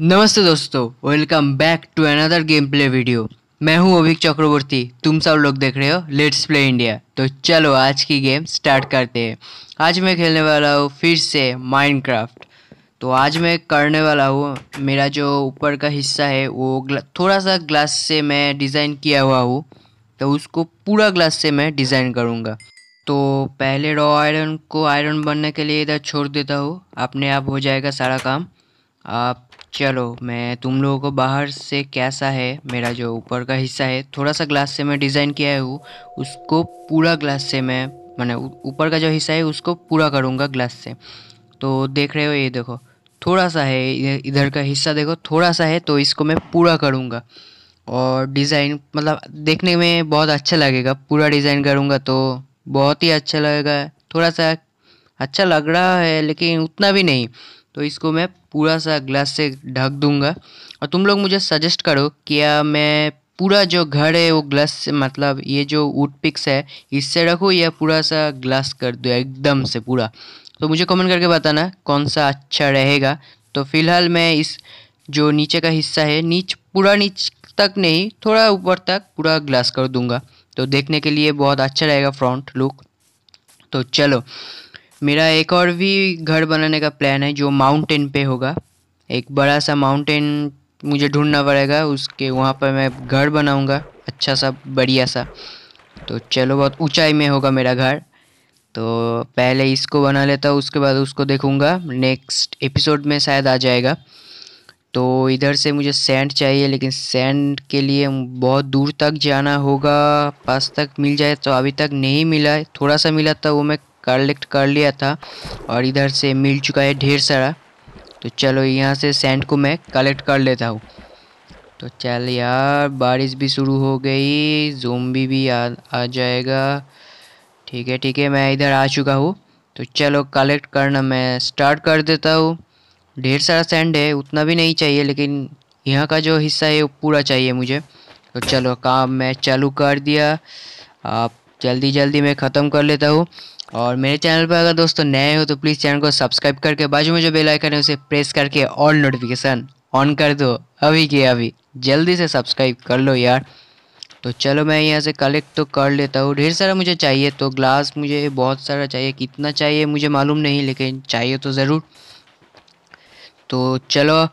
नमस्ते दोस्तों welcome back to another game play video मैं हूं अभिक चक्रवर्ती तुम सब लोग देख रहे हो लेट्स प्ले इंडिया तो चलो आज की गेम स्टार्ट करते हैं आज मैं खेलने वाला हूं फिर से माइनक्राफ्ट तो आज मैं करने वाला हूं मेरा जो ऊपर का हिस्सा है वो थोड़ा सा ग्लास से मैं डिज़ाइन किया हुआ हूँ तो उसको पूरा ग्लास से मैं डिज़ाइन करूँगा तो पहले रॉ आयरन को आयरन बनने के लिए इधर छोड़ देता हूँ अपने आप हो जाएगा सारा काम आप चलो मैं तुम लोगों को बाहर से कैसा है मेरा जो ऊपर का हिस्सा है थोड़ा सा ग्लास से मैं डिज़ाइन किया हूँ उसको पूरा ग्लास से मैं मैंने ऊपर का जो हिस्सा है उसको पूरा करूँगा ग्लास से तो देख रहे हो ये देखो थोड़ा सा है इधर का हिस्सा देखो थोड़ा सा है तो इसको मैं पूरा करूँगा और डिज़ाइन मतलब देखने में बहुत अच्छा लगेगा पूरा डिज़ाइन करूँगा तो बहुत ही अच्छा लगेगा थोड़ा सा अच्छा लग रहा है लेकिन उतना भी नहीं तो इसको मैं पूरा सा ग्लास से ढक दूंगा और तुम लोग मुझे सजेस्ट करो क्या मैं पूरा जो घर है वो ग्लास से मतलब ये जो वुड पिक्स है इससे रखो या पूरा सा ग्लास कर दो एकदम से पूरा तो मुझे कमेंट करके बताना कौन सा अच्छा रहेगा तो फिलहाल मैं इस जो नीचे का हिस्सा है नीच पूरा नीच तक नहीं थोड़ा ऊपर तक पूरा ग्लास कर दूंगा तो देखने के लिए बहुत अच्छा रहेगा फ्रंट लुक तो चलो मेरा एक और भी घर बनाने का प्लान है जो माउंटेन पे होगा एक बड़ा सा माउंटेन मुझे ढूंढना पड़ेगा उसके वहाँ पर मैं घर बनाऊँगा अच्छा सा बढ़िया सा तो चलो बहुत ऊंचाई में होगा मेरा घर तो पहले इसको बना लेता हूँ उसके बाद उसको देखूँगा नेक्स्ट एपिसोड में शायद आ जाएगा तो इधर से मुझे सैंड चाहिए लेकिन सैंड के लिए बहुत दूर तक जाना होगा पास तक मिल जाए तो अभी तक नहीं मिला है थोड़ा सा मिला था तो वो मैं कलेक्ट कर लिया था और इधर से मिल चुका है ढेर सारा तो चलो यहाँ से सेंड को मैं कलेक्ट कर लेता हूँ तो चल यार बारिश भी शुरू हो गई जूम भी आ, आ जाएगा ठीक है ठीक है मैं इधर आ चुका हूँ तो चलो कलेक्ट करना मैं स्टार्ट कर देता हूँ ढेर सारा सैंड है उतना भी नहीं चाहिए लेकिन यहाँ का जो हिस्सा है वो पूरा चाहिए मुझे तो चलो काम मैं चालू कर दिया आप जल्दी जल्दी मैं ख़त्म कर लेता हूँ और मेरे चैनल पर अगर दोस्तों नए हो तो प्लीज़ चैनल को सब्सक्राइब करके बाजू में जो बेल आइकन है उसे प्रेस करके ऑल नोटिफिकेशन ऑन कर दो अभी के अभी जल्दी से सब्सक्राइब कर लो यार तो चलो मैं यहाँ से कलेक्ट तो कर लेता हूँ ढेर सारा मुझे चाहिए तो ग्लास मुझे बहुत सारा चाहिए कितना चाहिए मुझे मालूम नहीं लेकिन चाहिए तो ज़रूर तो चलो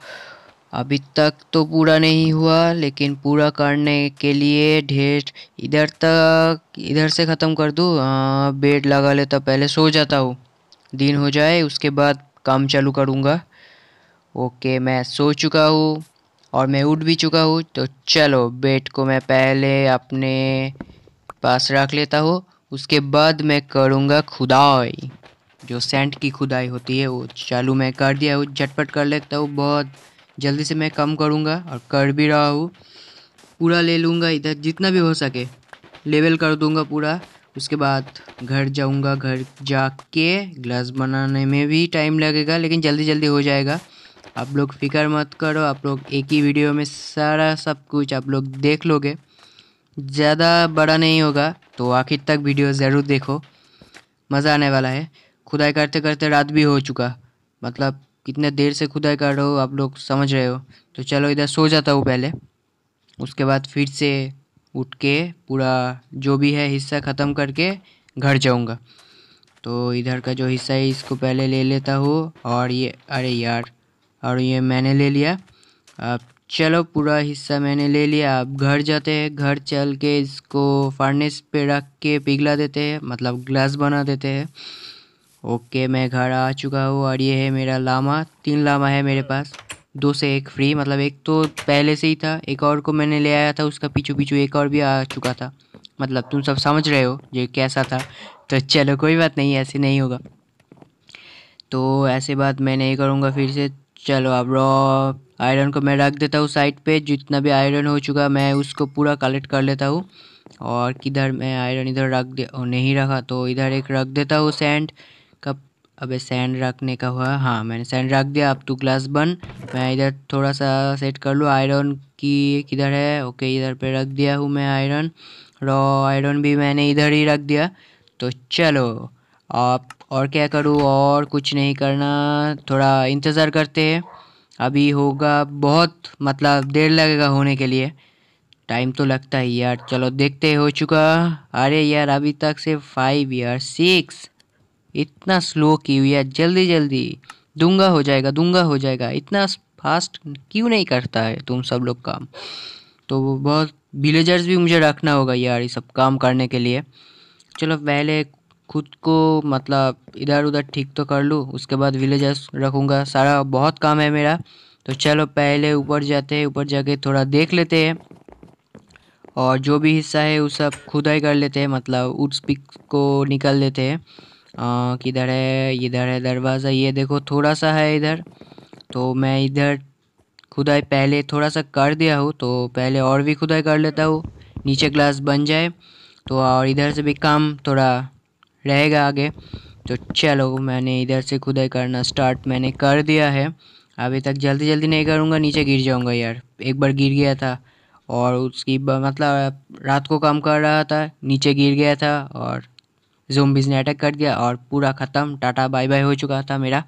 अभी तक तो पूरा नहीं हुआ लेकिन पूरा करने के लिए ढेर इधर तक इधर से ख़त्म कर दूँ बेड लगा लेता पहले सो जाता हूँ दिन हो जाए उसके बाद काम चालू करूँगा ओके मैं सो चुका हूँ और मैं उठ भी चुका हूँ तो चलो बेड को मैं पहले अपने पास रख लेता हूँ उसके बाद मैं करूँगा खुदाई जो सेंट की खुदाई होती है वो चालू मैं कर दिया हूँ झटपट कर लेता हूँ बहुत जल्दी से मैं कम करूँगा और कर भी रहा हूँ पूरा ले लूँगा इधर जितना भी हो सके लेवल कर दूँगा पूरा उसके बाद घर जाऊँगा घर जा के ग्लास बनाने में भी टाइम लगेगा लेकिन जल्दी जल्दी हो जाएगा आप लोग फिक्र मत करो आप लोग एक ही वीडियो में सारा सब कुछ आप लोग देख लोगे ज़्यादा बड़ा नहीं होगा तो आखिर तक वीडियो ज़रूर देखो मज़ा आने वाला है खुदाई करते करते रात भी हो चुका मतलब कितने देर से खुदाई कर रहे हो आप लोग समझ रहे हो तो चलो इधर सो जाता हूँ पहले उसके बाद फिर से उठ के पूरा जो भी है हिस्सा ख़त्म करके घर जाऊँगा तो इधर का जो हिस्सा है इसको पहले ले लेता हूँ और ये अरे यार और ये मैंने ले लिया अब चलो पूरा हिस्सा मैंने ले लिया अब घर जाते हैं घर चल के इसको फर्नेस पे रख के पिघला देते हैं मतलब ग्लास बना देते हैं ओके मैं घर आ चुका हूँ और ये है मेरा लामा तीन लामा है मेरे पास दो से एक फ्री मतलब एक तो पहले से ही था एक और को मैंने ले आया था उसका पीछू पीछू एक और भी आ चुका था मतलब तुम सब समझ रहे हो ये कैसा था तो चलो कोई बात नहीं ऐसे नहीं होगा तो ऐसे बात मैं नहीं करूँगा फिर से चलो अब रॉ आयरन को मैं रख देता हूँ साइड पे जितना भी आयरन हो चुका मैं उसको पूरा कलेक्ट कर लेता हूँ और किधर मैं आयरन इधर रख दे नहीं रखा तो इधर एक रख देता हूँ सैंड अबे सैंड रखने का हुआ हाँ मैंने सैंड रख दिया अब टू क्लास बन मैं इधर थोड़ा सा सेट कर लूँ आयरन की किधर है ओके इधर पे रख दिया हूँ मैं आयरन रॉ आयरन भी मैंने इधर ही रख दिया तो चलो आप और क्या करूँ और कुछ नहीं करना थोड़ा इंतज़ार करते हैं अभी होगा बहुत मतलब देर लगेगा होने के लिए टाइम तो लगता ही यार चलो देखते हो चुका अरे यार अभी तक से फाइव यार सिक्स इतना स्लो क्यों या जल्दी जल्दी दूंगा हो जाएगा दूंगा हो जाएगा इतना फास्ट क्यों नहीं करता है तुम सब लोग काम तो वो बहुत विलेजर्स भी मुझे रखना होगा यार ये सब काम करने के लिए चलो पहले खुद को मतलब इधर उधर ठीक तो कर लूँ उसके बाद विलेजर्स रखूँगा सारा बहुत काम है मेरा तो चलो पहले ऊपर जाते हैं ऊपर जाके थोड़ा देख लेते हैं और जो भी हिस्सा है वो सब खुदाई कर लेते हैं मतलब उड्स पिक को निकाल लेते हैं किधर है इधर है दरवाज़ा ये देखो थोड़ा सा है इधर तो मैं इधर खुदाई पहले थोड़ा सा कर दिया हूँ तो पहले और भी खुदाई कर लेता हूँ नीचे ग्लास बन जाए तो और इधर से भी काम थोड़ा रहेगा आगे तो चलो मैंने इधर से खुदाई करना स्टार्ट मैंने कर दिया है अभी तक जल्दी जल्दी नहीं करूँगा नीचे गिर जाऊँगा यार एक बार गिर गया था और उसकी मतलब रात को काम कर रहा था नीचे गिर गया था और जोम्बिस ने अटैक कर दिया और पूरा ख़त्म टाटा बाय बाय हो चुका था मेरा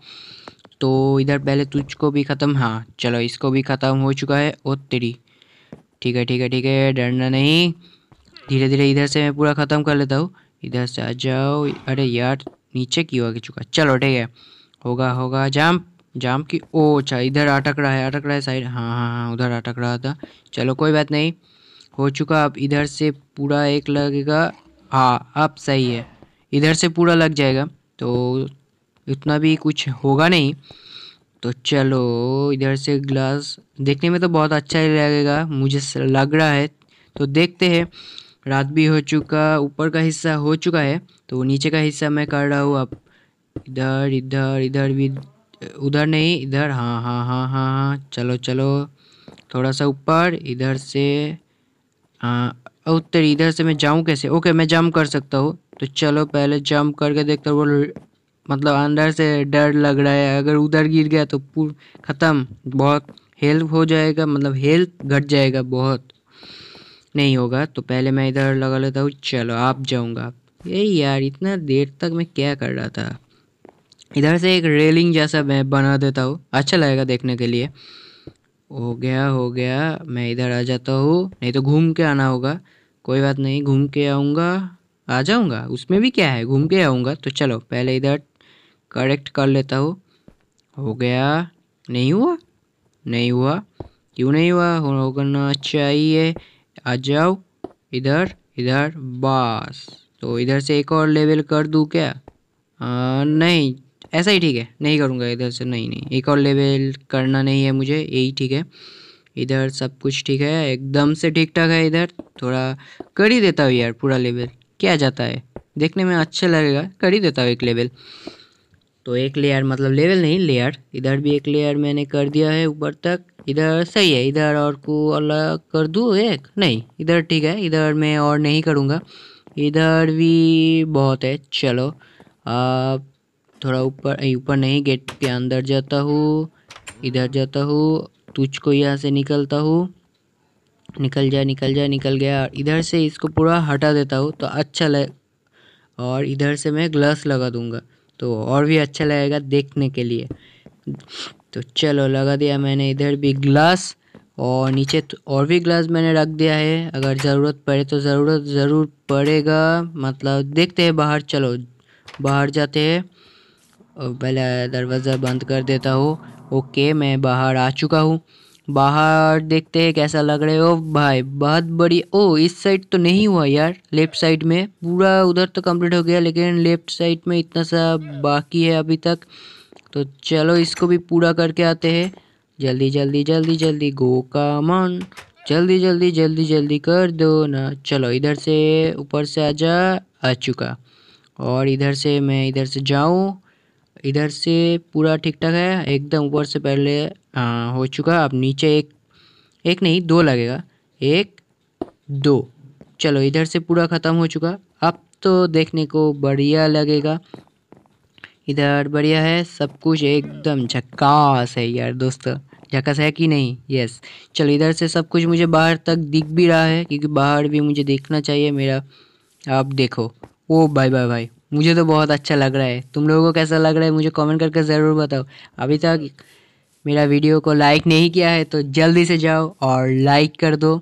तो इधर पहले तुझको भी ख़त्म हाँ चलो इसको भी ख़त्म हो चुका है ओ तेरी ठीक है ठीक है ठीक है डरना नहीं धीरे धीरे इधर से मैं पूरा ख़त्म कर लेता हूँ इधर से आ जाओ अरे यार नीचे क्यों आगे चुका चलो ठीक है होगा होगा जाम जाम की ओ अच्छा इधर अटक रहा है अटक रहा है साइड हाँ हाँ हाँ उधर अटक रहा था चलो कोई बात नहीं हो चुका अब इधर से पूरा एक लगेगा हाँ अब सही है इधर से पूरा लग जाएगा तो इतना भी कुछ होगा नहीं तो चलो इधर से ग्लास देखने में तो बहुत अच्छा ही लगेगा मुझे लग रहा है तो देखते हैं रात भी हो चुका ऊपर का हिस्सा हो चुका है तो नीचे का हिस्सा मैं कर रहा हूँ अब इधर इधर इधर भी उधर नहीं इधर हाँ हाँ हाँ हाँ हाँ चलो चलो थोड़ा सा ऊपर इधर से हाँ उत्तर इधर से मैं जाऊँ कैसे ओके मैं जम कर सकता हूँ तो चलो पहले जंप करके देखते वो मतलब अंदर से डर लग रहा है अगर उधर गिर गया तो ख़त्म बहुत हेल्प हो जाएगा मतलब हेल्थ घट जाएगा बहुत नहीं होगा तो पहले मैं इधर लगा लेता हूँ चलो आप जाऊँगा ये यार इतना देर तक मैं क्या कर रहा था इधर से एक रेलिंग जैसा मैं बना देता हूँ अच्छा लगेगा देखने के लिए हो गया हो गया मैं इधर आ जाता हूँ नहीं तो घूम के आना होगा कोई बात नहीं घूम के आऊँगा आ जाऊँगा उसमें भी क्या है घूम के आऊँगा तो चलो पहले इधर करेक्ट कर लेता हूँ हो गया नहीं हुआ नहीं हुआ क्यों नहीं हुआ होना चाहिए आ जाओ इधर इधर बस तो इधर से एक और लेवल कर दूँ क्या आ, नहीं ऐसा ही ठीक है नहीं करूँगा इधर से नहीं नहीं एक और लेवल करना नहीं है मुझे यही ठीक है इधर सब कुछ ठीक है एकदम से ठीक ठाक है इधर थोड़ा कर ही देता हूँ यार पूरा लेवल किया जाता है देखने में अच्छा लगेगा कर ही देता हूँ एक लेवल तो एक लेयर मतलब लेवल नहीं लेयर इधर भी एक लेयर मैंने कर दिया है ऊपर तक इधर सही है इधर और को अलग कर दूँ एक नहीं इधर ठीक है इधर मैं और नहीं करूँगा इधर भी बहुत है चलो आप थोड़ा ऊपर ऊपर नहीं गेट के अंदर जाता हूँ इधर जाता हूँ तुझको यहाँ से निकलता हूँ निकल जाए निकल जाए निकल गया और इधर से इसको पूरा हटा देता हूँ तो अच्छा लग और इधर से मैं ग्लास लगा दूँगा तो और भी अच्छा लगेगा देखने के लिए तो चलो लगा दिया मैंने इधर भी ग्लास और नीचे तो और भी ग्लास मैंने रख दिया है अगर ज़रूरत पड़े तो ज़रूरत ज़रूर पड़ेगा मतलब देखते हैं बाहर चलो बाहर जाते हैं और पहले दरवाज़ा बंद कर देता हूँ ओके मैं बाहर आ चुका हूँ बाहर देखते हैं कैसा लग रहे हो भाई बहुत बड़ी ओ इस साइड तो नहीं हुआ यार लेफ्ट साइड में पूरा उधर तो कंप्लीट हो गया लेकिन लेफ्ट साइड में इतना सा बाकी है अभी तक तो चलो इसको भी पूरा करके आते हैं जल्दी जल्दी जल्दी जल्दी गो का मन जल्दी जल्दी जल्दी जल्दी कर दो ना चलो इधर से ऊपर से आ जा आ चुका और इधर से मैं इधर से जाऊँ इधर से पूरा ठीक ठाक है एकदम ऊपर से पहले आ, हो चुका अब नीचे एक एक नहीं दो लगेगा एक दो चलो इधर से पूरा ख़त्म हो चुका अब तो देखने को बढ़िया लगेगा इधर बढ़िया है सब कुछ एकदम झक्कास है यार दोस्त झक्कास है कि नहीं यस चलो इधर से सब कुछ मुझे बाहर तक दिख भी रहा है क्योंकि बाहर भी मुझे देखना चाहिए मेरा आप देखो ओ भाई भाई भाई मुझे तो बहुत अच्छा लग रहा है तुम लोगों को कैसा लग रहा है मुझे कमेंट करके ज़रूर बताओ अभी तक मेरा वीडियो को लाइक नहीं किया है तो जल्दी से जाओ और लाइक कर दो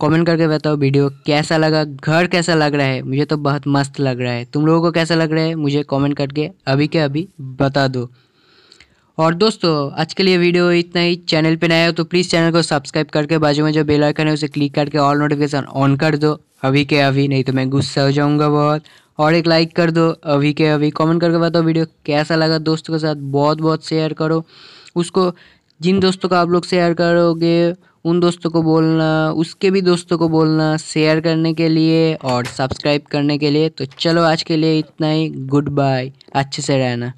कमेंट करके बताओ वीडियो कैसा लगा घर कैसा लग रहा है मुझे तो बहुत मस्त लग रहा है तुम लोगों को कैसा लग रहा है मुझे कमेंट करके अभी के अभी बता दो और दोस्तों आज के लिए वीडियो इतना ही चैनल पे नया हो तो प्लीज़ चैनल को सब्सक्राइब करके बाजू में जो बेल आइकन है उसे क्लिक करके ऑल नोटिफिकेशन ऑन कर दो अभी के अभी नहीं तो मैं गुस्सा हो जाऊँगा बहुत और एक लाइक कर दो अभी के अभी कॉमेंट करके बताओ वीडियो कैसा लगा दोस्तों के साथ बहुत बहुत शेयर करो उसको जिन दोस्तों को आप लोग शेयर करोगे उन दोस्तों को बोलना उसके भी दोस्तों को बोलना शेयर करने के लिए और सब्सक्राइब करने के लिए तो चलो आज के लिए इतना ही गुड बाय अच्छे से रहना